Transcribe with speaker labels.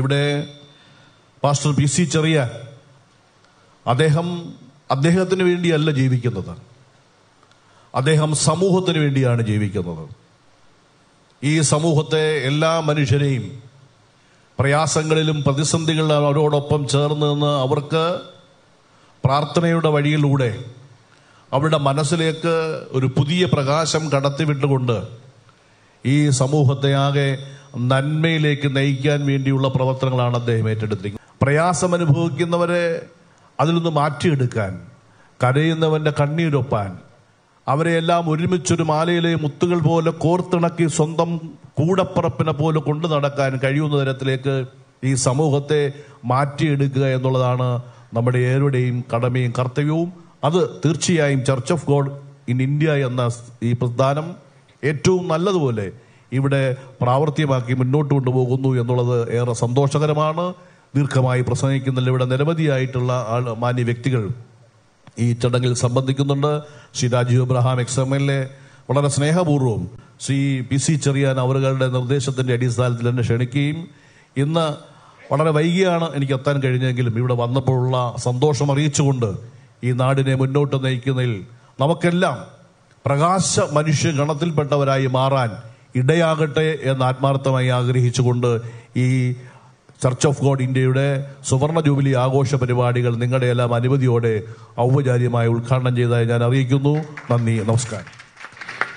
Speaker 1: ഇവിടെ pastor P C ചെറിയ അദ്ദേഹം അദ്ദേഹത്തിന് വേണ്ടിയല്ല ജീവിക്കുന്നത് അദ്ദേഹം സമൂഹത്തിന് വേണ്ടിയാണ് ജീവിക്കുന്നത് ഈ സമൂഹത്തെ എല്ലാ മനുഷ്യരെയും പ്രയാസങ്ങളിലും പ്രതിസന്ധികളിലും അവരോടൊപ്പം ചേർന്ന് നിന്ന് അവർക്ക് പ്രാർത്ഥനയുടെ വഴിയിലൂടെ അവരുടെ മനസ്സിലേക്ക് ഒരു പുതിയ പ്രകാശം കടത്തിവിട്ടുകൊണ്ട് ഈ സമൂഹത്തെ ആകെ നന്മയിലേക്ക് നയിക്കാൻ വേണ്ടിയുള്ള പ്രവർത്തനങ്ങളാണ് അദ്ദേഹം ഏറ്റെടുത്തിരിക്കുന്നത് പ്രയാസം അനുഭവിക്കുന്നവരെ അതിൽ നിന്ന് മാറ്റിയെടുക്കാൻ കരയുന്നവൻ്റെ കണ്ണീരൊപ്പാൻ അവരെ എല്ലാം ഒരുമിച്ചൊരു മാലയിലെ മുത്തുകൾ പോലെ കോർത്തിണക്കി സ്വന്തം കൂടപ്പറപ്പിനെ പോലെ കൊണ്ടു നടക്കാൻ കഴിയുന്ന തരത്തിലേക്ക് ഈ സമൂഹത്തെ മാറ്റിയെടുക്കുക എന്നുള്ളതാണ് നമ്മുടെ ഏവരുടെയും കടമയും കർത്തവ്യവും അത് തീർച്ചയായും church of God in India എന്ന ഈ പ്രസ്ഥാനം ഏറ്റവും നല്ലതുപോലെ ഇവിടെ പ്രാവർത്തികമാക്കി മുന്നോട്ട് കൊണ്ടുപോകുന്നു എന്നുള്ളത് ഏറെ സന്തോഷകരമാണ് ദീർഘമായി പ്രസംഗിക്കുന്നതിൽ ഇവിടെ നിരവധിയായിട്ടുള്ള ആൾ മാന്യ വ്യക്തികൾ ഈ ചടങ്ങിൽ സംബന്ധിക്കുന്നുണ്ട് Shri Rajeev Ibrahim ex M L A വളരെ സ്നേഹപൂർവ്വം ശ്രീ പി സി ചെറിയാൻ അവരുടെ നിർദ്ദേശത്തിന്റെ അടിസ്ഥാനത്തിൽ തന്നെ ക്ഷണിക്കുകയും ഇന്ന് വളരെ വൈകിയാണ് എനിക്ക് എത്താൻ കഴിഞ്ഞെങ്കിലും ഇവിടെ വന്നപ്പോഴുള്ള സന്തോഷം അറിയിച്ചുകൊണ്ട് ഈ നാടിനെ മുന്നോട്ട് നയിക്കുന്നതിൽ നമുക്കെല്ലാം പ്രകാശ മനുഷ്യ ഗണത്തിൽപ്പെട്ടവരായി മാറാൻ ഇടയാകട്ടെ എന്ന് ആത്മാർത്ഥമായി ആഗ്രഹിച്ചുകൊണ്ട് ഈ ചർച്ച് ഓഫ് ഗോഡ് ഇന്ത്യയുടെ സുവർണ ജൂബിലി ആഘോഷ പരിപാടികൾ നിങ്ങളുടെ എല്ലാം അനുമതിയോടെ ഔപചാരികമായി ഉദ്ഘാടനം ചെയ്തതായി ഞാൻ അറിയിക്കുന്നു നന്ദി നമസ്കാരം